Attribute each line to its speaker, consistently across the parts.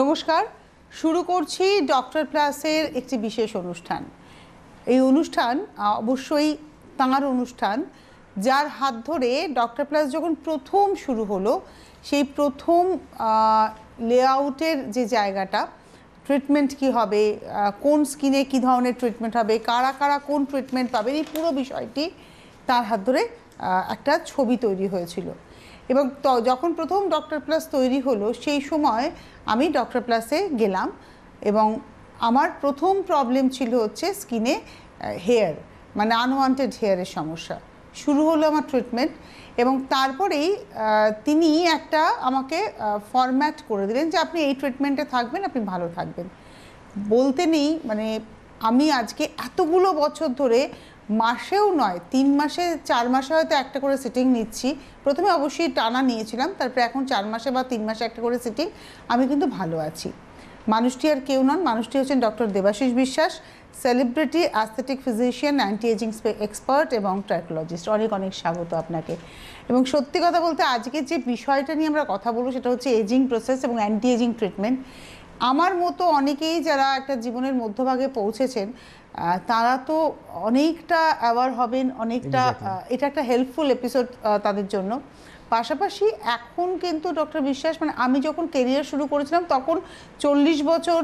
Speaker 1: নমস্কার শুরু করছি ডক্টর প্লাসের একটি বিশেষ অনুষ্ঠান এই অনুষ্ঠান অবশ্যই তাঁর অনুষ্ঠান যার হাত ধরে ডক্টর প্লাস যখন প্রথম শুরু হলো সেই প্রথম লেআউটের যে জায়গাটা ট্রিটমেন্ট কি হবে কোন স্কিনে কি ধরনের ট্রিটমেন্ট হবে কারা কারা কোন ট্রিটমেন্ট পাবে এই পুরো বিষয়টি তার হাত ধরে একটা ছবি তৈরি হয়েছিল এবং যখন প্রথম ডক্টর প্লাস তৈরি হলো সেই সময় আমি ডক্টর প্লাসে গেলাম এবং আমার প্রথম প্রবলেম ছিল হচ্ছে স্কিনে হেয়ার মানে আনওয়ান্টেড হেয়ারের সমস্যা শুরু হলো আমার ট্রিটমেন্ট এবং তারপরেই তিনি একটা আমাকে ফরম্যাট করে দিলেন যে আপনি এই ট্রিটমেন্টে থাকবেন আপনি ভালো থাকবেন বলতে নেই মানে আমি আজকে এতগুলো বছর ধরে মাসেও নয় তিন মাসে চার মাসে হয়তো একটা করে সিটিং নিচ্ছি প্রথমে অবশ্যই টানা নিয়েছিলাম তারপরে এখন চার মাসে বা তিন মাসে একটা করে সিটিং আমি কিন্তু ভালো আছি মানুষটি আর কেউ নন মানুষটি হচ্ছেন doctor Debashis Biswas celebrity aesthetic physician anti ageing expert এবং ট্রাইকোলজিস্ট অনেক অনেক স্বাগত আপনাকে এবং সত্যি কথা বলতে আজকে যে বিষয়টা নিয়ে আমরা কথা বলবো সেটা হচ্ছে এজিং প্রসেস এবং অ্যান্টি এজিং ট্রিটমেন্ট আমার মতো অনেকেই যারা একটা জীবনের মধ্যভাগে পৌঁছেছেন তারা তো অনেকটা অ্যাওয়ার হবেন অনেকটা এটা একটা হেল্পফুল এপিসোড তাদের জন্য পাশাপাশি এখন কিন্তু ডক্টর বিশ্বাস মানে আমি যখন কেরিয়ার শুরু করেছিলাম তখন চল্লিশ বছর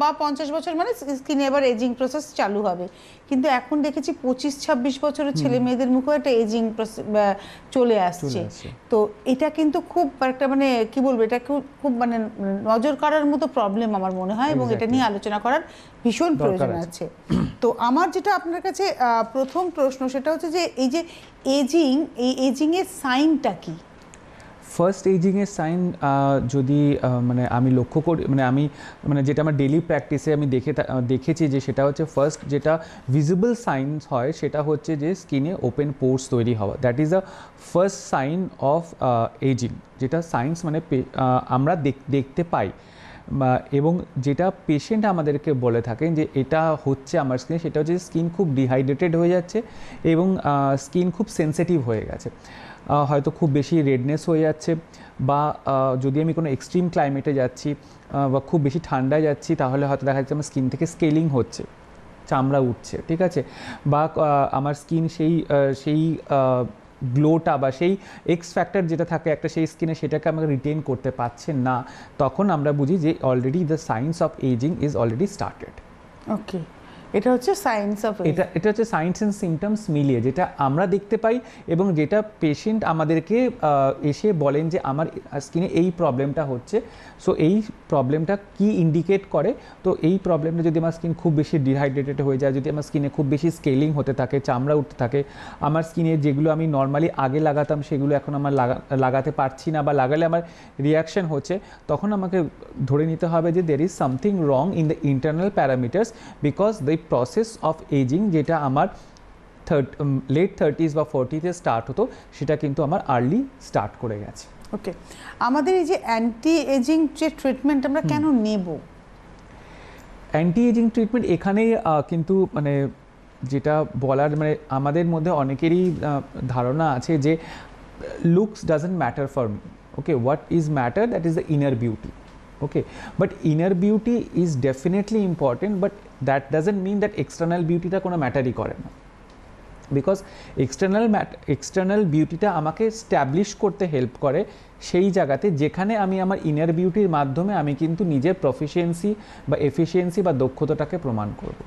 Speaker 1: বা পঞ্চাশ বছর মানে স্কিনে এবার এজিং প্রসেস চালু হবে কিন্তু এখন দেখেছি পঁচিশ ছাব্বিশ বছরের ছেলে মেয়েদের মুখে একটা এজিং চলে আসছে তো এটা কিন্তু খুব একটা মানে কি বলবো এটা খুব মানে নজর কাড়ার মতো প্রবলেম আমার মনে হয় এবং এটা নিয়ে আলোচনা করার ভীষণ প্রয়োজন আছে তো আমার যেটা আপনার কাছে প্রথম প্রশ্ন সেটা হচ্ছে যে এই যে এজিং এই এজিংয়ের সাইনটা কি
Speaker 2: ফার্স্ট এজিংয়ের সাইন যদি মানে আমি লক্ষ্য করি মানে আমি মানে যেটা আমার ডেলি প্র্যাকটিসে আমি দেখে দেখেছি যে সেটা হচ্ছে ফার্স্ট যেটা ভিজিবল সাইন্স হয় সেটা হচ্ছে যে স্কিনে ওপেন পোর্স তৈরি হওয়া that is the first sign of ageing যেটা সাইন্স মানে আমরা দেখতে পাই এবং যেটা পেশেন্ট আমাদেরকে বলে থাকেন যে এটা হচ্ছে আমার স্কিনে সেটা হচ্ছে স্কিন খুব ডিহাইড্রেটেড হয়ে যাচ্ছে এবং স্কিন খুব সেন্সিটিভ হয়ে গেছে হয়তো খুব বেশি রেডনেস হয়ে যাচ্ছে বা যদি আমি কোনো এক্সট্রিম ক্লাইমেটে যাচ্ছি বা খুব বেশি ঠান্ডায় যাচ্ছি তাহলে হয়তো দেখা যাচ্ছে আমার স্কিন থেকে স্কেলিং হচ্ছে চামড়া উঠছে ঠিক আছে বা আমার স্কিন সেই সেই গ্লোটা বা সেই এক্স ফ্যাক্টর যেটা থাকে একটা সেই স্কিনে সেটাকে আমাকে রিটেন করতে পারছে না তখন আমরা বুঝি যে already the signs of ageing is already started
Speaker 1: okay এটা হচ্ছে সাইন্স অফ এটা
Speaker 2: এটা হচ্ছে সাইন্স অ্যান্ড সিমটমস মিলিয়ে যেটা আমরা দেখতে পাই এবং যেটা পেশেন্ট আমাদেরকে এসে বলেন যে আমার স্কিনে এই প্রবলেমটা হচ্ছে সো এই প্রবলেমটা কি ইন্ডিকেট করে তো এই প্রবলেমটা যদি আমার স্কিন খুব বেশি ডিহাইড্রেটেড হয়ে যায় যদি আমার স্কিনে খুব বেশি স্কেলিং হতে থাকে চামড়া উঠতে থাকে আমার স্কিনে যেগুলো আমি নর্মালি আগে লাগাতাম সেগুলো এখন আমার লাগাতে পারছি না বা লাগালে আমার রিয়াকশন হচ্ছে তখন আমাকে ধরে নিতে হবে যে there is something wrong in the internal parameters because the process of ageing যেটা আমার থার্ট লেট থার্টিস বা ফোরটিতে স্টার্ট হতো সেটা কিন্তু আমার আর্লি স্টার্ট করে গেছে
Speaker 1: ওকে আমাদের এই যে অ্যান্টি এজিং যে ট্রিটমেন্ট আমরা কেন নেব
Speaker 2: অ্যান্টি এজিং ট্রিটমেন্ট এখানেই কিন্তু মানে যেটা বলার মানে আমাদের মধ্যে অনেকেরই ধারণা আছে যে looks doesn't matter for me okay what is matter that is the inner beauty okay but inner beauty is definitely important but that doesn't mean that external বিউটিটা কোনো ম্যাটারই করে না বিকজ এক্সটার্নাল ম্যাট এক্সটার্নাল বিউটিটা আমাকে establish করতে help করে সেই জায়গাতে যেখানে আমি আমার ইনার বিউটির মাধ্যমে আমি কিন্তু নিজের প্রফিসিয়েন্সি বা এফিসিয়েন্সি বা দক্ষতাটাকে প্রমাণ করব।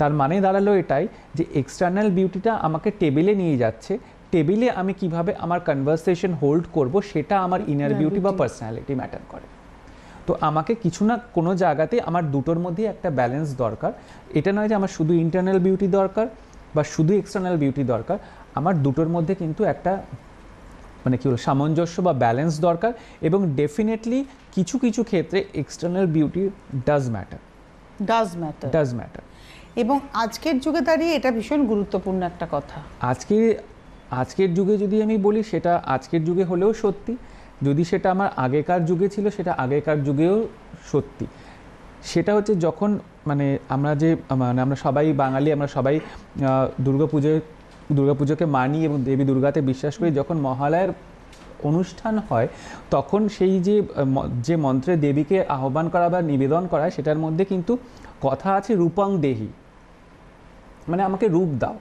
Speaker 2: তার মানে দাঁড়ালো এটাই যে এক্সটার্নাল বিউটিটা আমাকে টেবিলে নিয়ে যাচ্ছে টেবিলে আমি কিভাবে আমার কনভারসেশন হোল্ড করব সেটা আমার ইনার বিউটি বা পার্সোনালিটি ম্যাটার করে তো আমাকে কিছু না কোনো জায়গাতে আমার দুটোর মধ্যেই একটা ব্যালেন্স দরকার এটা নয় যে আমার শুধু ইন্টারনাল বিউটি দরকার বা শুধু এক্সটার্নাল বিউটি দরকার আমার দুটোর মধ্যে কিন্তু একটা মানে কী বল সামঞ্জস্য বা ব্যালেন্স দরকার এবং ডেফিনেটলি কিছু কিছু ক্ষেত্রে external beauty does matter
Speaker 1: does matter does matter এবং আজকের যুগে দাঁড়িয়ে এটা ভীষণ গুরুত্বপূর্ণ
Speaker 2: একটা কথা আজকে আজকের যুগে যদি আমি বলি সেটা আজকের যুগে হলেও সত্যি যদি সেটা আমার আগেকার যুগে ছিল সেটা আগেকার যুগেও সত্যি সেটা হচ্ছে যখন মানে আমরা যে মানে আমরা সবাই বাঙালি আমরা সবাই দুর্গাপুজোয় দুর্গাপুজোকে মানি এবং দেবী দুর্গাতে বিশ্বাস করি যখন মহালয়ার অনুষ্ঠান হয় তখন সেই যে যে মন্ত্রে দেবীকে আহ্বান করা বা নিবেদন করা সেটার মধ্যে কিন্তু কথা আছে রূপং দেহি মানে আমাকে রূপ দাও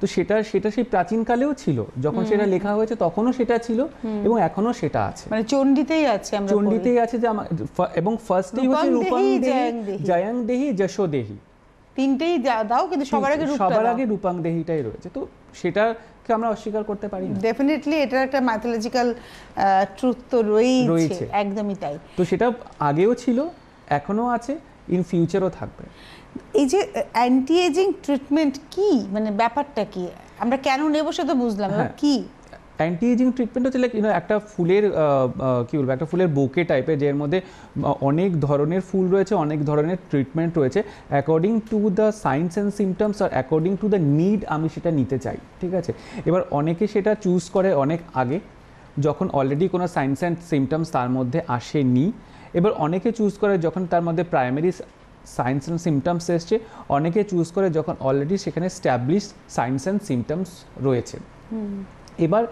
Speaker 2: তো সেটা সেটা সেই প্রাচীনকালেও ছিল যখন সেটা লেখা হয়েছে তখনও সেটা ছিল এবং এখনো সেটা আছে মানে চণ্ডীতেই আছে আমরা চণ্ডীতেই আছে যে এবং ফার্স্টেই হচ্ছে রূপং দেহি যশোদেহি দেহি যশো দেহি
Speaker 1: তিনটেই দাও কিন্তু সবার আগে সবার আগে
Speaker 2: রূপাং দেহিটাই রয়েছে তো সেটা কে আমরা অস্বীকার করতে পারি না
Speaker 1: ডেফিনেটলি এটা একটা ম্যাথোলজিক্যাল ট্রুথ তো রয়েছে একদমই তাই
Speaker 2: তো সেটা আগেও ছিল এখনো আছে ইন ফিউচারও থাকবে
Speaker 1: এই যে অ্যান্টি এজিং ট্রিটমেন্ট কি মানে ব্যাপারটা কি আমরা কেন নেব সেটা বুঝলাম হ্যাঁ। কি
Speaker 2: অ্যান্টি এজিং ট্রিটমেন্ট হচ্ছে লাইক একটা ফুলের কি বলবো একটা ফুলের বোকে টাইপের যার মধ্যে অনেক ধরনের ফুল রয়েছে অনেক ধরনের ট্রিটমেন্ট রয়েছে according to the signs and symptoms আর অ্যাকর্ডিং টু দ্য নিড আমি সেটা নিতে চাই ঠিক আছে এবার অনেকে সেটা চুজ করে অনেক আগে যখন অলরেডি কোনো সাইন্স অ্যান্ড সিমটমস তার মধ্যে আসেনি এবার অনেকে চুজ করে যখন তার মধ্যে প্রাইমারি সাইন্স অ্যান্ড সিমটমস এসছে অনেকে চুজ করে যখন অলরেডি সেখানে স্ট্যাবলিশ সাইন্স অ্যান্ড সিমটমস রয়েছে এবার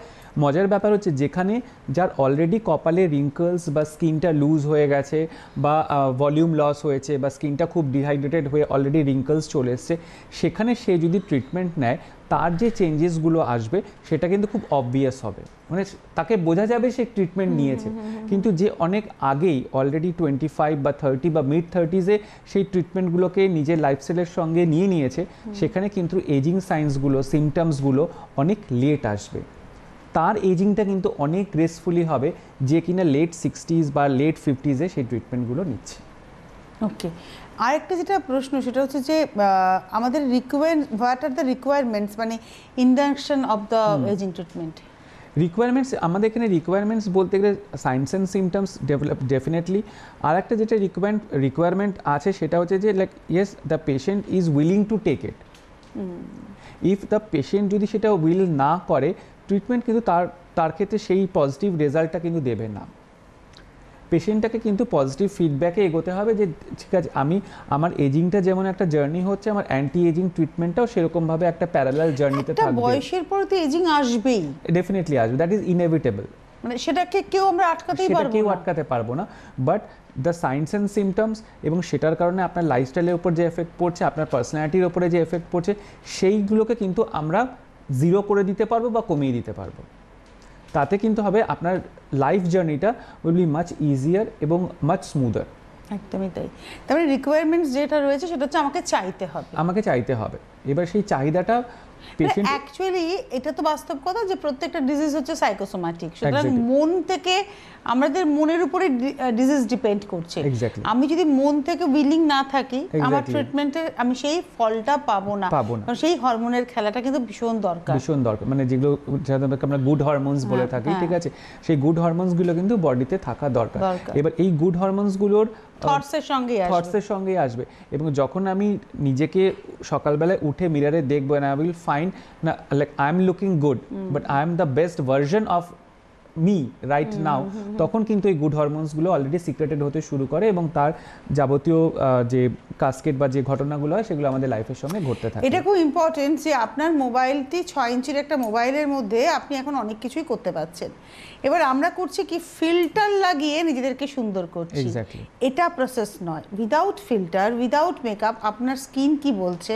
Speaker 2: মজার ব্যাপার হচ্ছে যেখানে যার অলরেডি কপালে রিঙ্কলস বা স্কিনটা লুজ হয়ে গেছে বা ভলিউম লস হয়েছে বা স্কিনটা খুব ডিহাইড্রেটেড হয়ে অলরেডি রিঙ্কলস চলে এসছে সেখানে সে যদি ট্রিটমেন্ট নেয় তার যে চেঞ্জেসগুলো আসবে সেটা কিন্তু খুব অবভিয়াস হবে মানে তাকে বোঝা যাবে সে ট্রিটমেন্ট নিয়েছে কিন্তু যে অনেক আগেই অলরেডি টোয়েন্টি ফাইভ বা থার্টি বা মিড থার্টিজে সেই ট্রিটমেন্টগুলোকে নিজের লাইফস্টাইলের সঙ্গে নিয়ে নিয়েছে সেখানে কিন্তু এজিং সাইন্সগুলো সিমটমসগুলো অনেক লেট আসবে তার এজিংটা কিন্তু অনেক গ্রেসফুলি হবে যে কিনা লেট সিক্সটিজ বা লেট ফিফটিজে সেই ট্রিটমেন্টগুলো নিচ্ছে
Speaker 1: ওকে আরেকটা যেটা প্রশ্ন সেটা হচ্ছে যে আমাদের require what are the requirements মানে induction of the ageing treatment
Speaker 2: requirements আমাদের এখানে রিকোয়ারমেন্টস বলতে গেলে signs and symptoms develop definitely আর একটা যেটা রিকোয়ারমেন্ট রিকোয়ারমেন্ট আছে সেটা হচ্ছে যে like yes the patient is willing to take it if the patient যদি সেটা উইল না করে ট্রিটমেন্ট কিন্তু তার তার ক্ষেত্রে সেই পজিটিভ রেজাল্টটা কিন্তু দেবে না পেশেন্টটাকে কিন্তু পজিটিভ ফিডব্যাকে এগোতে হবে যে ঠিক আছে আমি আমার এজিংটা যেমন একটা জার্নি হচ্ছে আমার অ্যান্টি এজিং ট্রিটমেন্টটাও সেরকমভাবে একটা প্যারালাল জার্নিতে থাকবে বয়সের
Speaker 1: পর তো এজিং আসবেই
Speaker 2: ডেফিনেটলি আসবে দ্যাট ইজ ইনএভিটেবল
Speaker 1: মানে সেটাকে কেউ আমরা কেউ
Speaker 2: আটকাতে পারবো না বাট দ্য এবং সেটার কারণে আপনার উপর যে এফেক্ট আপনার পার্সোনালিটির যে এফেক্ট সেইগুলোকে কিন্তু আমরা জিরো করে দিতে পারবো বা কমিয়ে দিতে পারবো তাতে কিন্তু হবে আপনার লাইফ জার্নিটা উইল বি মাচ ইজিয়ার এবং মাচ স্মুদার
Speaker 1: একদমই তাই তারপরে রিকোয়ারমেন্টস যেটা রয়েছে সেটা হচ্ছে আমাকে চাইতে হবে
Speaker 2: আমাকে চাইতে হবে এবার সেই চাহিদাটা
Speaker 1: অ্যাকচুয়ালি মানে এটা তো বাস্তব কথা যে প্রত্যেকটা ডিজিজ হচ্ছে সাইকোসোম্যাটিক সুতরাং মন থেকে আমাদের মনের উপরে ডিজিজ ডিপেন্ড করছে আমি যদি মন থেকে উইলিং না থাকি আমার ট্রিটমেন্টে আমি সেই ফলটা পাবো না পাবো না সেই হরমোনের খেলাটা কিন্তু ভীষণ দরকার
Speaker 2: ভীষণ দরকার মানে যেগুলো সাধারণত আমরা গুড হরমোনস বলে হ্যাঁ, থাকি হ্যাঁ। ঠিক আছে সেই গুড হরমোনসগুলো কিন্তু বডিতে থাকা দরকার এবার এই গুড গুলোর থটসের
Speaker 1: সঙ্গে আসবে
Speaker 2: সঙ্গেই আসবে এবং যখন আমি নিজেকে সকালবেলায় উঠে মিরারে দেখবো অ্যান্ড আই উইল ফাইন্ড না like I am looking good but I am the best version of me right now তখন কিন্তু এই গুড হরমোনসগুলো অলরেডি সিক্রেটেড হতে শুরু করে এবং তার যাবতীয় যে কাস্কেট বা যে ঘটনাগুলো হয় সেগুলো আমাদের লাইফের সঙ্গে ঘটতে থাকে এটা
Speaker 1: খুব ইম্পর্টেন্ট যে আপনার মোবাইলটি ছয় ইঞ্চির একটা মোবাইলের মধ্যে আপনি এখন অনেক কিছুই করতে পারছেন এবার আমরা করছি কি ফিল্টার লাগিয়ে নিজেদেরকে সুন্দর করছি এটা প্রসেস নয় উইদাউট ফিল্টার উইদাউট মেকআপ আপনার স্কিন কি বলছে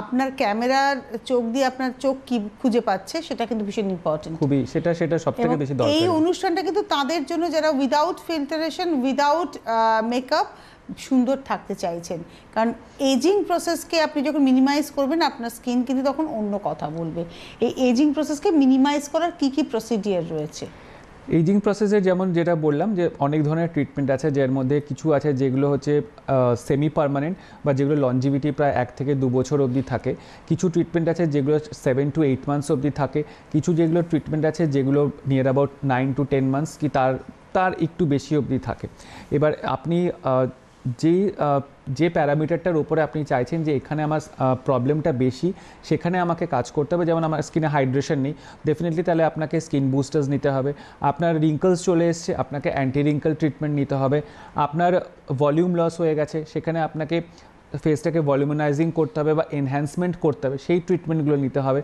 Speaker 1: আপনার ক্যামেরার চোখ দিয়ে আপনার চোখ কি খুঁজে পাচ্ছে সেটা কিন্তু ভীষণ ইম্পর্টেন্ট
Speaker 2: খুবই সেটা সেটা সবথেকে বেশি দরকার এই
Speaker 1: অনুষ্ঠানটা কিন্তু তাদের জন্য যারা উইদাউট ফিল্টারেশন উইদাউট মেকআপ সুন্দর থাকতে চাইছেন কারণ এজিং প্রসেসকে আপনি যখন মিনিমাইজ করবেন আপনার স্কিন কিন্তু তখন অন্য কথা বলবে এই এজিং প্রসেসকে মিনিমাইজ করার কি কি প্রসিডিয়ার রয়েছে
Speaker 2: এইজিং প্রসেসে যেমন যেটা বললাম যে অনেক ধরনের ট্রিটমেন্ট আছে যার মধ্যে কিছু আছে যেগুলো হচ্ছে সেমি পারমানেন্ট বা যেগুলো লঞ্জিভিটি প্রায় এক থেকে দু বছর অবধি থাকে কিছু ট্রিটমেন্ট আছে যেগুলো সেভেন টু এইট মান্থস অবধি থাকে কিছু যেগুলো ট্রিটমেন্ট আছে যেগুলো near about nine to ten months কি তার তার একটু বেশি অবধি থাকে এবার আপনি যে যে প্যারামিটারটার উপরে আপনি চাইছেন যে এখানে আমার প্রবলেমটা বেশি সেখানে আমাকে কাজ করতে হবে যেমন আমার স্কিনে হাইড্রেশন নেই ডেফিনেটলি তাহলে আপনাকে স্কিন বুস্টার্স নিতে হবে আপনার রিঙ্কলস চলে এসছে আপনাকে অ্যান্টি রিঙ্কল ট্রিটমেন্ট নিতে হবে আপনার ভলিউম লস হয়ে গেছে সেখানে আপনাকে ফেসটাকে ভলিউমানাইজিং করতে হবে বা এনহ্যান্সমেন্ট করতে হবে সেই ট্রিটমেন্টগুলো নিতে হবে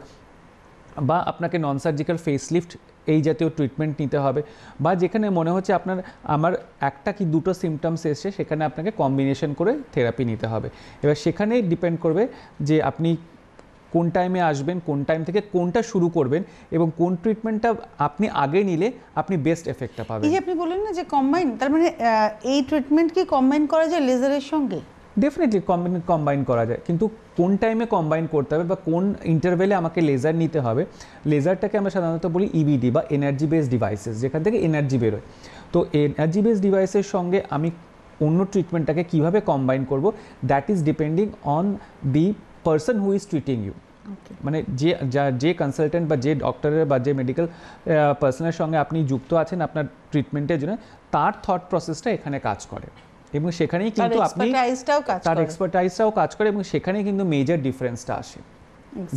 Speaker 2: বা আপনাকে নন সার্জিক্যাল লিফ্ট এই জাতীয় ট্রিটমেন্ট নিতে হবে বা যেখানে মনে হচ্ছে আপনার আমার একটা কি দুটো সিমটমস এসছে সেখানে আপনাকে কম্বিনেশন করে থেরাপি নিতে হবে এবার সেখানে ডিপেন্ড করবে যে আপনি কোন টাইমে আসবেন কোন টাইম থেকে কোনটা শুরু করবেন এবং কোন ট্রিটমেন্টটা আপনি আগে নিলে আপনি বেস্ট এফেক্টটা পাবেন এই
Speaker 1: আপনি বললেন না যে কম্বাইন তার মানে এই ট্রিটমেন্ট কি কম্বাইন করা যায় লেজারের সঙ্গে
Speaker 2: ডেফিনেটলি কম্বাইন করা যায় কিন্তু কোন টাইমে কম্বাইন করতে হবে বা কোন ইন্টারভেলে আমাকে লেজার নিতে হবে লেজারটাকে আমরা সাধারণত বলি ইবিডি e বা এনার্জি বেস ডিভাইসেস যেখান থেকে এনার্জি বেরোয় তো এনার্জি বেস ডিভাইসের সঙ্গে আমি অন্য ট্রিটমেন্টটাকে কিভাবে কম্বাইন করব that is depending on the person who is treating you মানে যে যা যে কনসালটেন্ট বা যে ডক্টরের বা যে মেডিকেল পার্সনের সঙ্গে আপনি যুক্ত আছেন আপনার ট্রিটমেন্টের জন্য তার থট প্রসেসটা এখানে কাজ করে এবং সেখানেই কিন্তু আপনি তার এক্সপার্টাইজটাও কাজ করে এবং সেখানেই কিন্তু মেজর ডিফারেন্সটা আসে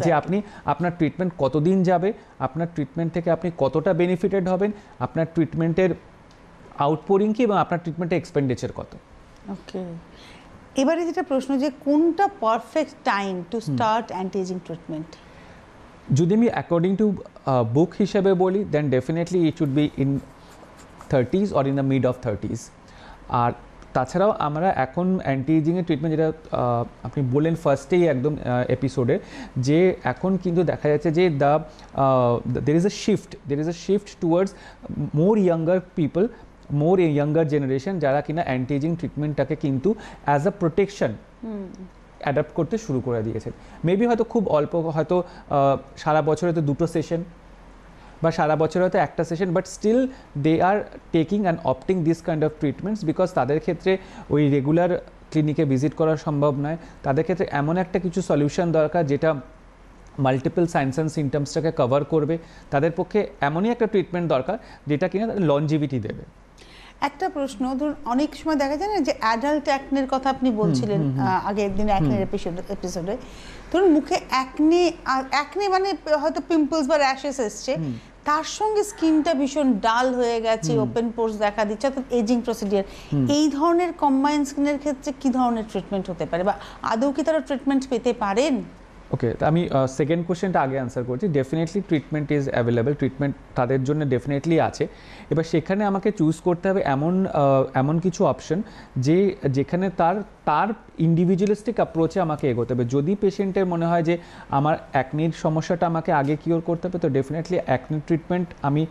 Speaker 2: যে আপনি আপনার ট্রিটমেন্ট কতদিন যাবে আপনার ট্রিটমেন্ট থেকে আপনি কতটা বেনিফিটেড হবেন আপনার ট্রিটমেন্টের আউটপোরিং কি এবং আপনার ট্রিটমেন্টের এক্সপেন্ডিচার কত
Speaker 1: ওকে এবারে যেটা প্রশ্ন যে কোনটা perfect time to start anti ageing treatment
Speaker 2: যদি আমি অ্যাকর্ডিং টু বুক হিসেবে বলি then definitely it should be in thirties or in the mid of thirties আর তাছাড়াও আমরা এখন অ্যান্টি এজিংয়ের ট্রিটমেন্ট যেটা আপনি বললেন ফার্স্টেই একদম এপিসোডে যে এখন কিন্তু দেখা যাচ্ছে যে the there is a shift there is a shift towards more younger people more younger generation যারা কিনা অ্যান্টি এজিং ট্রিটমেন্টটাকে কিন্তু অ্যাজ আ প্রোটেকশন অ্যাডাপ্ট করতে শুরু করে দিয়েছেন মেবি হয়তো খুব অল্প হয়তো সারা বছরে তো দুটো সেশন বা সারা বছর হয়তো একটা session but still they are taking and opting this kind of treatments because তাদের ক্ষেত্রে ওই রেগুলার ক্লিনিকে ভিজিট করা সম্ভব নয় তাদের ক্ষেত্রে এমন একটা কিছু সলিউশন দরকার যেটা মাল্টিপল সাইন্স অ্যান্ড সিমটমসটাকে কভার করবে তাদের পক্ষে এমনই একটা ট্রিটমেন্ট দরকার যেটা কিনা তাদের লঞ্জিভিটি দেবে
Speaker 1: একটা প্রশ্ন ধরুন অনেক সময় দেখা যায় না যে অ্যাডাল্ট অ্যাকনের কথা আপনি বলছিলেন আগের দিন অ্যাকনের এপিসোডে ধরুন মুখে অ্যাকনে অ্যাকনে মানে হয়তো পিম্পলস বা র্যাশেস এসছে তার সঙ্গে স্কিনটা ভীষণ ডাল হয়ে গেছে ওপেন পোর্স দেখা দিচ্ছে অর্থাৎ এজিং প্রসিডিয়ার এই ধরনের কম্বাইন স্কিনের ক্ষেত্রে কি ধরনের ট্রিটমেন্ট হতে পারে বা আদৌ কি তারা ট্রিটমেন্ট পেতে পারেন
Speaker 2: ওকে তা আমি সেকেন্ড কোশ্চেনটা আগে অ্যান্সার করছি definitely treatment is available treatment তাদের জন্য ডেফিনেটলি আছে এবার সেখানে আমাকে চুজ করতে হবে এমন এমন কিছু অপশন যে যেখানে তার তার ইন্ডিভিজুয়ালিস্টিক অ্যাপ্রোচে আমাকে এগোতে হবে যদি পেশেন্টের মনে হয় যে আমার অ্যাকনির সমস্যাটা আমাকে আগে কিওর করতে হবে তো ডেফিনেটলি অ্যাকনি ট্রিটমেন্ট আমি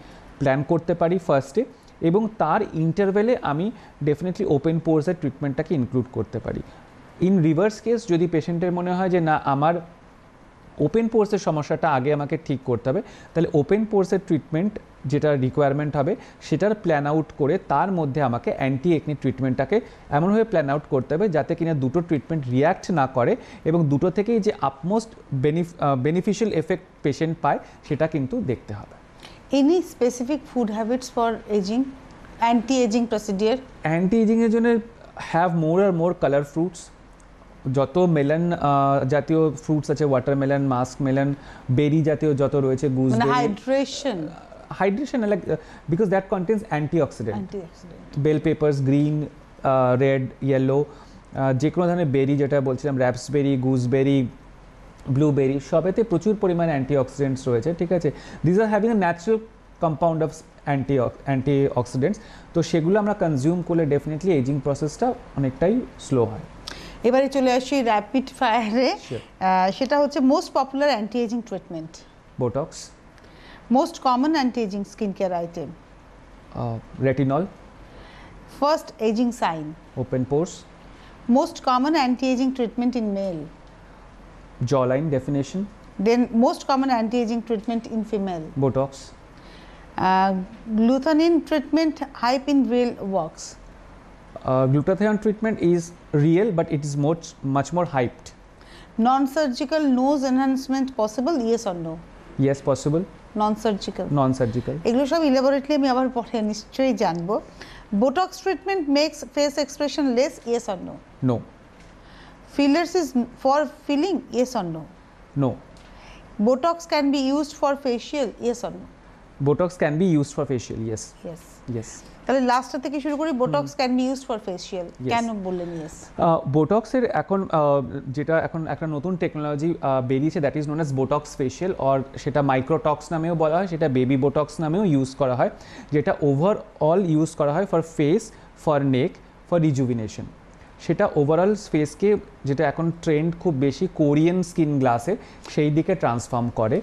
Speaker 2: প্ল্যান করতে পারি ফার্স্টে এবং তার ইন্টারভেলে আমি ডেফিনেটলি ওপেন পোর্সের ট্রিটমেন্টটাকে ইনক্লুড করতে পারি ইন রিভার্স কেস যদি পেশেন্টের মনে হয় যে না আমার ওপেন পোর্সের সমস্যাটা আগে আমাকে ঠিক করতে হবে তাহলে ওপেন পোর্সের ট্রিটমেন্ট যেটা রিকোয়ারমেন্ট হবে সেটার প্ল্যান আউট করে তার মধ্যে আমাকে অ্যান্টি একনি ট্রিটমেন্টটাকে এমনভাবে প্ল্যান আউট করতে হবে যাতে কিনা দুটো ট্রিটমেন্ট রিয়্যাক্ট না করে এবং দুটো থেকেই যে আপমোস্ট বেনিফিশিয়াল এফেক্ট পেশেন্ট পায় সেটা কিন্তু দেখতে হবে
Speaker 1: any specific food habits for ageing anti ageing procedure
Speaker 2: anti এজিংয়ের জন্য হ্যাভ মোর আর মোর কালার ফ্রুটস যত মেলন জাতীয় ফ্রুটস আছে ওয়াটারমেলন মাস্ক মেলন বেরি জাতীয় যত রয়েছে গুজ
Speaker 1: hydration
Speaker 2: hydration like because that contains antioxidant bell peppers green red yellow যে কোনো ধরনের বেরি যেটা বলছিলাম র্যাপসবেরি গুজবেরি ব্লুবেরি সবেতে প্রচুর পরিমাণে অ্যান্টিঅক্সিডেন্টস রয়েছে ঠিক আছে these are having a natural compound of antioxidants তো সেগুলো আমরা কনজিউম করলে ডেফিনেটলি এজিং প্রসেসটা অনেকটাই স্লো হয়
Speaker 1: এবারে চলে আসি র্যাপিড ফায়ারে সেটা হচ্ছে most popular anti ageing treatment Botox most common anti ageing skin care item retinol first ageing sign open pores most common anti ageing treatment in male
Speaker 2: jawline definition
Speaker 1: then most common anti ageing treatment in female Botox glutathione treatment treatment high pin wheel
Speaker 2: Uh, glutathione treatment is real but it is much much more hyped
Speaker 1: non-surgical nose enhancement possible yes or no yes possible non-surgical non-surgical এগুলো সব elaborately আমি আবার পরে নিশ্চয়ই জানবো botox treatment makes face expression less yes or no no fillers is for filling yes or no no botox can be used for facial yes or no
Speaker 2: botox can be used for facial yes yes yes
Speaker 1: তাহলে লাস্টটা থেকে শুরু করি Botox can be used for facial কেন বললেন yes
Speaker 2: বোটক্সের এখন যেটা এখন একটা নতুন টেকনোলজি বেরিয়েছে that is known as Botox facial or সেটা মাইক্রোটক্স নামেও বলা হয় সেটা বেবি বোটক্স নামেও ইউজ করা হয় যেটা ওভারঅল ইউজ করা হয় for face for neck for rejuvenation সেটা ওভারঅল ফেসকে যেটা এখন ট্রেন্ড খুব বেশি কোরিয়ান স্কিন গ্লাসে সেই দিকে ট্রান্সফর্ম করে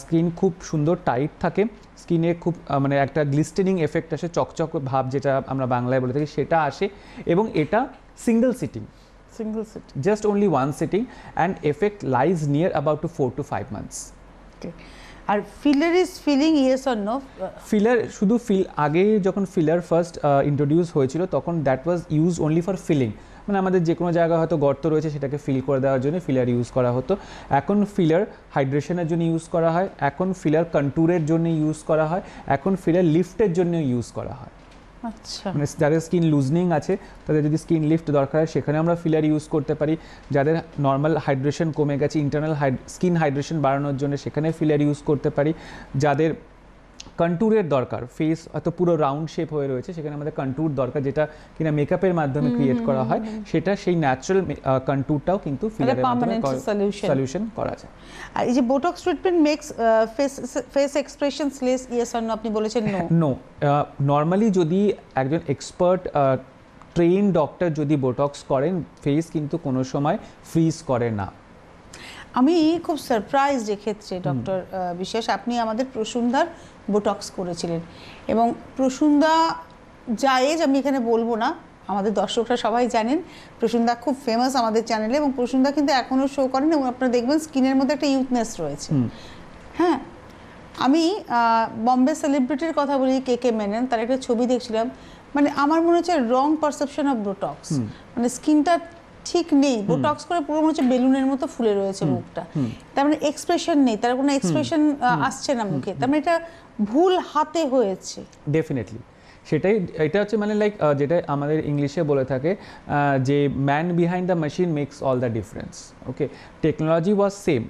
Speaker 2: স্কিন খুব সুন্দর টাইট থাকে স্কিনে খুব মানে একটা গ্লিস্টেনিং এফেক্ট আসে চকচক ভাব যেটা আমরা বাংলায় বলে থাকি সেটা আসে এবং এটা single sitting single sitting just only one sitting and effect lies near about two four two five months
Speaker 1: okay আর filler is filling yes or no
Speaker 2: filler শুধু ফিল আগে যখন ফিলার ফার্স্ট ইন্ট্রোডিউস হয়েছিল তখন that was use only for filling মানে আমাদের যে কোনো জায়গায় হয়তো গর্ত রয়েছে সেটাকে ফিল করে দেওয়ার জন্য ফিলার ইউজ করা হতো এখন ফিলার হাইড্রেশনের জন্য ইউজ করা হয় এখন ফিলার কন্টুরের জন্য ইউজ করা হয় এখন ফিলার লিফটের জন্য ইউজ করা হয় আচ্ছা মানে যাদের স্কিন লুজনিং আছে তাদের যদি স্কিন লিফট দরকার হয় সেখানে আমরা ফিলার ইউজ করতে পারি যাদের নর্মাল হাইড্রেশন কমে গেছে ইন্টারনাল স্কিন হাইড্রেশন বাড়ানোর জন্য সেখানে ফিলার ইউজ করতে পারি যাদের কন্টুরের দরকার ফেস অত পুরো রাউন্ড শেপ হয়ে রয়েছে সেখানে আমাদের কন্টুর দরকার যেটা কিনা মেকআপের মাধ্যমে ক্রিয়েট করা হয় সেটা সেই ন্যাচারাল কন্টুরটাও কিন্তু ফিলারের মাধ্যমে সলিউশন করা যায়
Speaker 1: আর এই যে Botox treatment makes face face expressions less yes or no আপনি বলেছেন নো
Speaker 2: নো নর্মালি যদি একজন এক্সপার্ট ট্রেন ডক্টর যদি বোটক্স করেন ফেস কিন্তু কোনো সময় ফ্রিজ করে না
Speaker 1: আমি খুব সারপ্রাইজ এক্ষেত্রে ডক্টর বিশ্বাস আপনি আমাদের প্রসুন্দার বোটক্স করেছিলেন এবং প্রসুন্দা জায়েজ আমি এখানে বলবো না আমাদের দর্শকরা সবাই জানেন প্রসুন্দা খুব ফেমাস আমাদের চ্যানেলে এবং প্রসুন্দা কিন্তু এখনও শো করেন এবং আপনারা দেখবেন স্কিনের মধ্যে একটা ইউথনেস রয়েছে হ্যাঁ আমি বম্বে সেলিব্রিটির কথা বলি কে কে মেনেন তার একটা ছবি দেখছিলাম মানে আমার মনে হচ্ছে রং পারসেপশন অফ বোটক্স মানে স্কিনটা ঠিক নেই বোটক্স করে পুরো মনে হচ্ছে বেলুনের মতো ফুলে রয়েছে মুখটা তার মানে এক্সপ্রেশন নেই তার কোনো এক্সপ্রেশন আসছে না মুখে তার মানে এটা ভুল হাতে হয়েছে
Speaker 2: ডেফিনেটলি সেটাই এটা হচ্ছে মানে লাইক যেটা আমাদের ইংলিশে বলে থাকে যে man behind the machine makes all the difference okay technology was same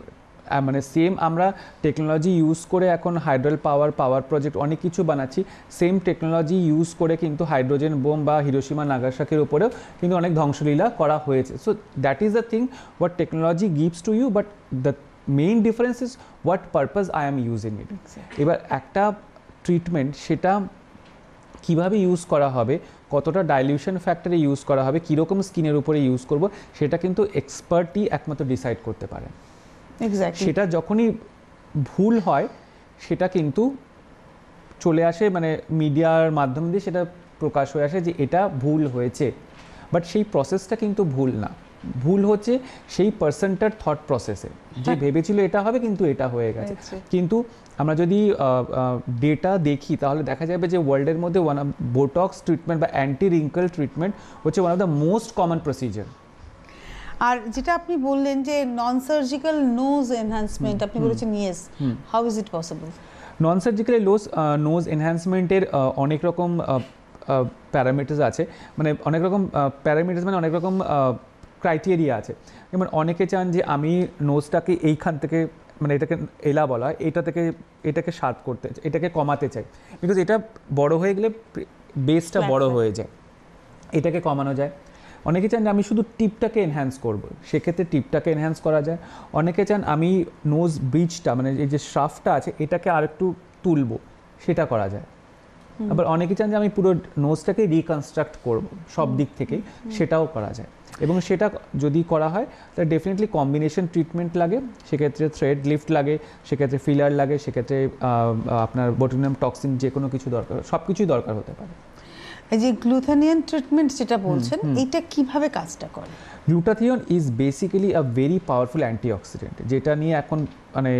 Speaker 2: মানে সেম আমরা টেকনোলজি ইউজ করে এখন হাইড্রোল পাওয়ার পাওয়ার প্রজেক্ট অনেক কিছু বানাচ্ছি সেম টেকনোলজি ইউজ করে কিন্তু হাইড্রোজেন বোম বা হিরোসীমা নাগাসাকের উপরেও কিন্তু অনেক ধ্বংসলীলা করা হয়েছে so that is the thing what technology gives to you but the main difference is what purpose I am using it এবার একটা ট্রিটমেন্ট সেটা কিভাবে ইউজ করা হবে কতটা ডাইলিউশন ফ্যাক্টরে ইউজ করা হবে কীরকম স্কিনের উপরে ইউজ করব সেটা কিন্তু এক্সপার্টই একমাত্র ডিসাইড করতে পারে সেটা যখনই ভুল হয় সেটা কিন্তু চলে আসে মানে মিডিয়ার মাধ্যম দিয়ে সেটা প্রকাশ হয়ে আসে যে এটা ভুল হয়েছে বাট সেই প্রসেসটা কিন্তু ভুল না ভুল হচ্ছে সেই পার্সনটার থট প্রসেসে যে হ্যাঁ। ভেবেছিল এটা হবে কিন্তু এটা হয়ে গেছে কিন্তু আমরা যদি ডেটা দেখি তাহলে দেখা যাবে যে ওয়ার্ল্ডের মধ্যে ওয়ান অফ বোটক্স ট্রিটমেন্ট বা অ্যান্টি রিঙ্কল ট্রিটমেন্ট হচ্ছে one of the most common procedure
Speaker 1: আর যেটা আপনি বললেন যে নন সার্জিক্যাল নোজ এনহ্যান্সমেন্ট আপনি বলেছেন yes how is it possible
Speaker 2: non surgically লোজ নোজ এনহ্যান্সমেন্টের অনেক রকম প্যারামিটার্স আছে মানে অনেক রকম প্যারামিটার্স মানে অনেক রকম ক্রাইটেরিয়া আছে যেমন অনেকে চান যে আমি নোজটাকে এইখান থেকে মানে এটাকে এলা বলা এটা থেকে এটাকে শার্প করতে এটাকে কমাতে চাই বিকজ এটা বড় হয়ে গেলে বেসটা বড় হয়ে যায় এটাকে কমানো যায় অনেকে চান যে আমি শুধু টিপটাকে এনহ্যান্স করব সেক্ষেত্রে টিপটাকে এনহ্যান্স করা যায় অনেকে চান আমি নোজ ব্রিজটা মানে এই যে শ্রাফটা আছে এটাকে আরেকটু তুলব সেটা করা যায় আবার অনেকে চান যে আমি পুরো নোজটাকে রিকনস্ট্রাক্ট করব সব দিক থেকে সেটাও করা যায় এবং সেটা যদি করা হয় তাহলে ডেফিনেটলি কম্বিনেশন ট্রিটমেন্ট লাগে সেক্ষেত্রে থ্রেড লিফট লাগে সেক্ষেত্রে ফিলার লাগে সেক্ষেত্রে আপনার বটুনাম টক্সিন যে কোনো কিছু দরকার সব কিছুই দরকার হতে পারে
Speaker 1: এই যে গ্লুথানিয়ান ট্রিটমেন্ট যেটা বলছেন এটা কিভাবে কাজটা করে
Speaker 2: glutathione is basically a very powerful antioxidant যেটা নিয়ে এখন মানে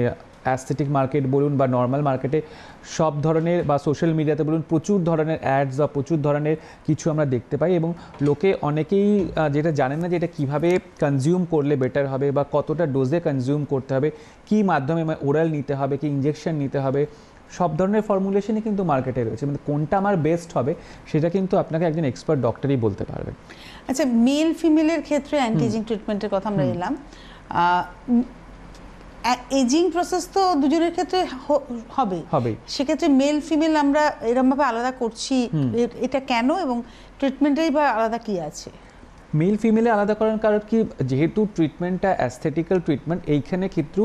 Speaker 2: অ্যাস্থেটিক মার্কেট বলুন বা নর্মাল মার্কেটে সব ধরনের বা সোশ্যাল মিডিয়াতে বলুন প্রচুর ধরনের অ্যাডস বা প্রচুর ধরনের কিছু আমরা দেখতে পাই এবং লোকে অনেকেই যেটা জানেন না যে এটা কীভাবে কনজিউম করলে বেটার হবে বা কতটা ডোজে কনজিউম করতে হবে কি মাধ্যমে ওরাল মানে নিতে হবে কি ইঞ্জেকশন নিতে হবে সব ধরনের ফর্মুলেশনই কিন্তু মার্কেটে রয়েছে মানে কোনটা আমার বেস্ট হবে সেটা কিন্তু আপনাকে একজন এক্সপার্ট ডক্টরই বলতে পারবে
Speaker 1: আচ্ছা মেল ফিমেলের ক্ষেত্রে অ্যান্টিজিং ট্রিটমেন্টের কথা আমরা এলাম এজিং প্রসেস তো দুজনের ক্ষেত্রে হবে হবে সেক্ষেত্রে মেল ফিমেল আমরা এরকমভাবে আলাদা করছি এটা কেন এবং ট্রিটমেন্টেই বা আলাদা কি আছে
Speaker 2: মেল ফিমেলে আলাদা করার কারণ কি যেহেতু ট্রিটমেন্টটা অ্যাস্থেটিক্যাল ট্রিটমেন্ট এইখানে ক্ষেত্রে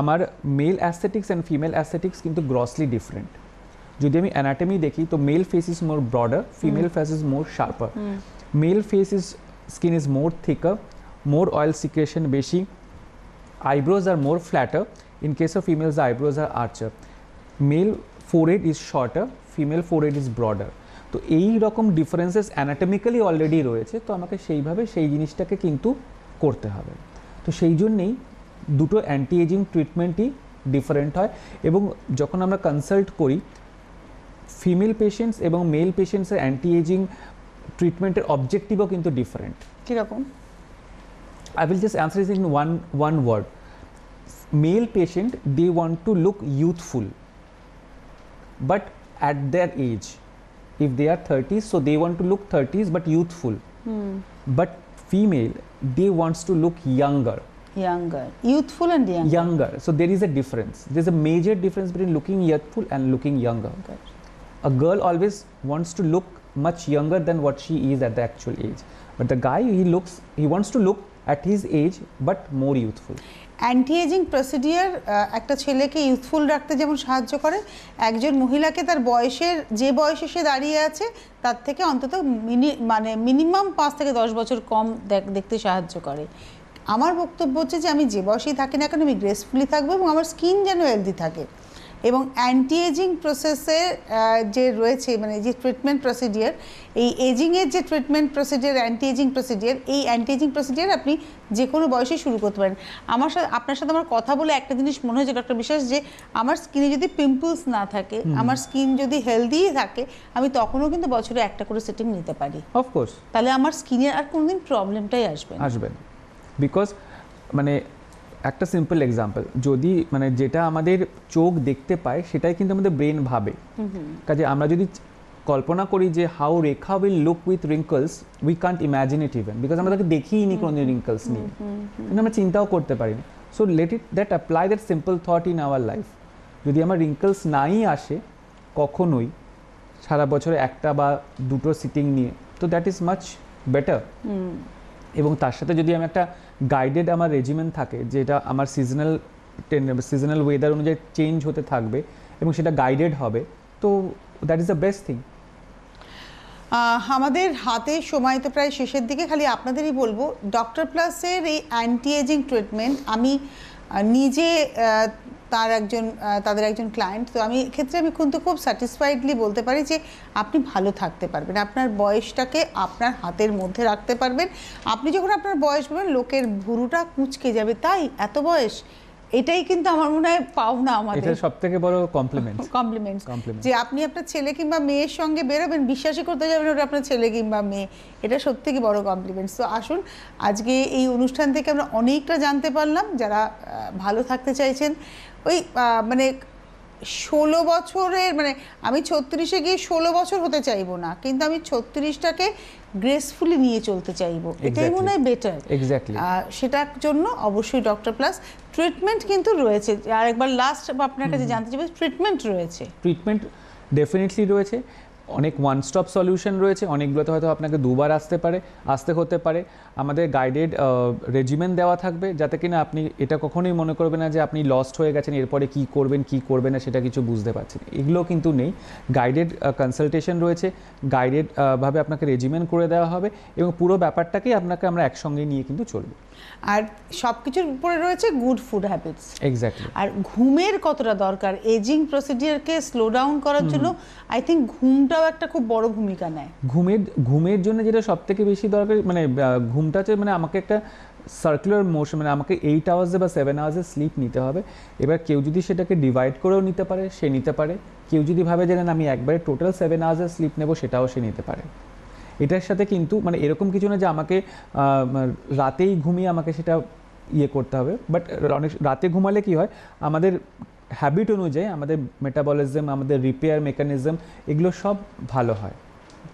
Speaker 2: আমার male aesthetics and female aesthetics কিন্তু গ্রসলি ডিফারেন্ট যদি আমি অ্যানাটমি দেখি তো male face is more broader female face is more sharper male face is skin is more thicker more oil secretion বেশি আইব্রোজ আর more flatter in case of females the আর archer male forehead is shorter female forehead is broader তো এই রকম differences anatomically already রয়েছে তো আমাকে সেইভাবে সেই জিনিসটাকে কিন্তু করতে হবে তো সেই জন্যেই দুটো অ্যান্টি এজিং ট্রিটমেন্টই ডিফারেন্ট হয় এবং যখন আমরা কনসাল্ট করি ফিমেল পেশেন্টস এবং মেল পেশেন্টসের অ্যান্টি এজিং ট্রিটমেন্টের অবজেক্টিভও কিন্তু ডিফারেন্ট কীরকম I will just answer is in one one word male patient they want to look youthful but at their age if they are 30s so they want to look 30s but youthful hmm. but female they wants to look younger
Speaker 1: younger youthful and younger
Speaker 2: younger so there is a difference there's a major difference between looking youthful and looking younger a girl always wants to look much younger than what she is at the actual age but the guy he looks he wants to look at his age but more youthful
Speaker 1: anti ageing procedure একটা ছেলেকে youthful রাখতে যেমন সাহায্য করে একজন মহিলাকে তার বয়সের যে বয়সে সে দাঁড়িয়ে আছে তার থেকে অন্তত মিনি মানে মিনিমাম পাঁচ থেকে দশ বছর কম দেখতে সাহায্য করে আমার বক্তব্য হচ্ছে যে আমি যে বয়সেই থাকি না কেন আমি গ্রেসফুলি থাকবো এবং আমার স্কিন যেন হেলদি থাকে এবং অ্যান্টি এজিং প্রসেসের যে রয়েছে মানে যে ট্রিটমেন্ট প্রসিডিয়ার এই এজিংয়ের যে treatment procedure anti ageing procedure এই অ্যান্টি এজিং প্রসিডিয়ার আপনি যে কোনো বয়সে শুরু করতে পারেন আমার সাথে আপনার সাথে আমার কথা বলে একটা জিনিস মনে হয়েছে ডক্টর বিশ্বাস যে আমার স্কিনে যদি পিম্পলস না থাকে আমার স্কিন যদি হেলদি থাকে আমি তখনও কিন্তু বছরে একটা করে সেটিং নিতে পারি অফকোর্স তাহলে আমার স্কিনের আর কোনোদিন প্রবলেমটাই আসবে আসবে
Speaker 2: বিকজ মানে একটা সিম্পল এক্সাম্পল যদি মানে যেটা আমাদের চোখ দেখতে পায় সেটাই কিন্তু আমাদের ব্রেন ভাবে কাজে আমরা যদি কল্পনা করি যে how Rekha will look with wrinkles we can't imagine it even because আমরা তাকে দেখিই নি কোনো রিঙ্কলস নিয়ে কিন্তু আমরা চিন্তাও করতে পারি না so let it that apply that simple thought in our life যদি আমার রিঙ্কলস নাই আসে কখনোই সারা বছরে একটা বা দুটো সিটিং নিয়ে তো দ্যাট ইজ মাচ বেটার এবং তার সাথে যদি আমি একটা গাইডেড আমার রেজিমেন্ট থাকে যেটা আমার সিজনাল সিজনাল ওয়েদার অনুযায়ী চেঞ্জ হতে থাকবে এবং সেটা গাইডেড হবে তো that is the best thing
Speaker 1: আমাদের হাতে সময় তো প্রায় শেষের দিকে খালি আপনাদেরই বলবো ডক্টর প্লাসের এই অ্যান্টি এজিং ট্রিটমেন্ট আমি নিজে তার একজন তাদের একজন ক্লায়েন্ট তো আমি ক্ষেত্রে আমি কিন্তু খুব স্যাটিসফাইডলি বলতে পারি যে আপনি ভালো থাকতে পারবেন আপনার বয়সটাকে আপনার হাতের মধ্যে রাখতে পারবেন আপনি যখন আপনার বয়স বলবেন লোকের ভুরুটা কুঁচকে যাবে তাই এত বয়স এটাই কিন্তু আমার মনে হয় পাওনা আমাদের এটা
Speaker 2: সবথেকে বড় কমপ্লিমেন্ট কমপ্লিমেন্ট যে
Speaker 1: আপনি আপনার ছেলে কিংবা মেয়ের সঙ্গে বেরোবেন বিশ্বাসই করতে যাবেন ওটা আপনার ছেলে কিংবা মেয়ে এটা সবথেকে বড় কমপ্লিমেন্ট তো আসুন আজকে এই অনুষ্ঠান থেকে আমরা অনেকটা জানতে পারলাম যারা ভালো থাকতে চাইছেন ওই মানে ষোলো বছরের মানে আমি ছত্রিশে গিয়ে ষোলো বছর হতে চাইবো না কিন্তু আমি ছত্রিশটাকে গ্রেসফুলি নিয়ে চলতে চাইবো এটাই মনে হয় বেটার সেটার জন্য অবশ্যই ডক্টর প্লাস ট্রিটমেন্ট কিন্তু রয়েছে আর একবার লাস্ট আপনার কাছে জানতে চাইবো ট্রিটমেন্ট রয়েছে
Speaker 2: ট্রিটমেন্ট ডেফিনেটলি রয়েছে অনেক ওয়ান স্টপ সলিউশন রয়েছে অনেকগুলোতে হয়তো আপনাকে দুবার আসতে পারে আসতে হতে পারে আমাদের গাইডেড রেজিমেন্ট দেওয়া থাকবে যাতে কিনা আপনি এটা কখনোই মনে করবেন না যে আপনি লস্ট হয়ে গেছেন এরপরে কি করবেন কি করবেন না সেটা কিছু বুঝতে পারছেন এগুলো কিন্তু নেই গাইডেড কনসালটেশন রয়েছে গাইডেড ভাবে আপনাকে রেজিমেন্ট করে দেওয়া হবে এবং পুরো ব্যাপারটাকেই আপনাকে আমরা একসঙ্গে নিয়ে কিন্তু চলবো
Speaker 1: আর সব কিছুর উপরে রয়েছে গুড ফুড হ্যাবিটস এক্স্যাক্টলি আর ঘুমের কতটা দরকার এজিং প্রসিডিয়ারকে স্লো ডাউন করার জন্য আই থিঙ্ক ঘুমটাও একটা খুব বড় ভূমিকা নেয়
Speaker 2: ঘুমের ঘুমের জন্য যেটা সব থেকে বেশি দরকার মানে ঘুমটা হচ্ছে মানে আমাকে একটা সার্কুলার মোশন মানে আমাকে এইট আওয়ার্সে বা সেভেন আওয়ার্সে স্লিপ নিতে হবে এবার কেউ যদি সেটাকে ডিভাইড করেও নিতে পারে সে নিতে পারে কেউ যদি ভাবে যে আমি একবারে টোটাল সেভেন আওয়ার্সে স্লিপ নেব সেটাও সে নিতে পারে এটার সাথে কিন্তু মানে এরকম কিছু না যে আমাকে মানে রাতেই ঘুমিয়ে আমাকে সেটা ইয়ে করতে হবে বাট অনেক রাতে ঘুমালে কি হয় আমাদের হ্যাবিট অনুযায়ী আমাদের মেটাবলিজম আমাদের রিপেয়ার মেকানিজম এগুলো সব ভালো হয়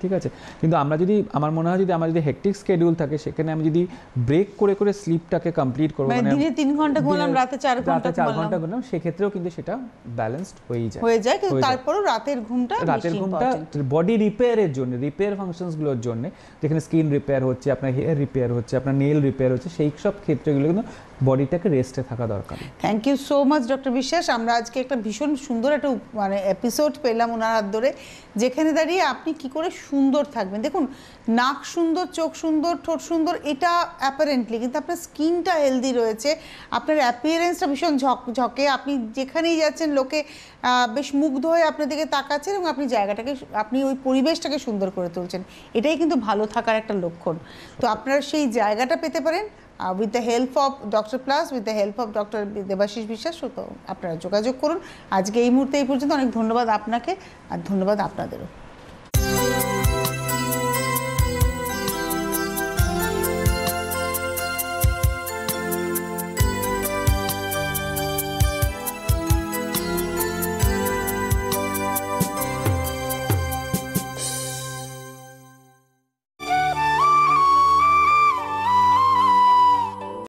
Speaker 2: ঠিক আছে কিন্তু আমরা যদি আমার মনে হয় যদি আমার যদি হেকটিক স্কেডিউল থাকে সেখানে আমি যদি ব্রেক করে করে স্লিপটাকে কমপ্লিট করব মানে দিনে
Speaker 1: 3 ঘন্টা ঘুমালাম রাতে 4 ঘন্টা ঘুমালাম ঘন্টা
Speaker 2: ঘুমালাম সেক্ষেত্রেও কিন্তু সেটা ব্যালেন্সড হয়ে যায় হয়ে যায় কিন্তু
Speaker 1: তারপরও রাতের ঘুমটা রাতের ঘুমটা
Speaker 2: বডি রিপেয়ারের জন্য রিপেয়ার ফাংশনস গুলোর জন্য যেখানে স্কিন রিপেয়ার হচ্ছে আপনার হেয়ার রিপেয়ার হচ্ছে আপনার নেল রিপেয়ার হচ্ছে সেই সব ক্ষেত্রগুলো কিন্তু বডিটাকে রেস্টে থাকা দরকার
Speaker 1: thank you so much doctor Biswas আমরা আজকে একটা ভীষণ সুন্দর একটা মানে এপিসোড পেলাম ওনার হাত ধরে যেখানে দাঁড়িয়ে আপনি কি করে সুন্দর থাকবেন দেখুন নাক সুন্দর চোখ সুন্দর ঠোঁট সুন্দর এটা অ্যাপারেন্টলি কিন্তু আপনার স্কিনটা হেলদি রয়েছে আপনার অ্যাপিয়ারেন্সটা ভীষণ ঝকঝকে আপনি যেখানেই যাচ্ছেন লোকে বেশ মুগ্ধ হয়ে আপনার দিকে তাকাচ্ছেন এবং আপনি জায়গাটাকে আপনি ওই পরিবেশটাকে সুন্দর করে তুলছেন এটাই কিন্তু ভালো থাকার একটা লক্ষণ তো আপনারা সেই জায়গাটা পেতে পারেন uh, with the help of Dr. Plus, with the help of Dr. Debashis বিশ্বাস আপনারা যোগাযোগ করুন আজকে এই মুহূর্তে এই পর্যন্ত অনেক ধন্যবাদ আপনাকে আর ধন্যবাদ আপনাদেরও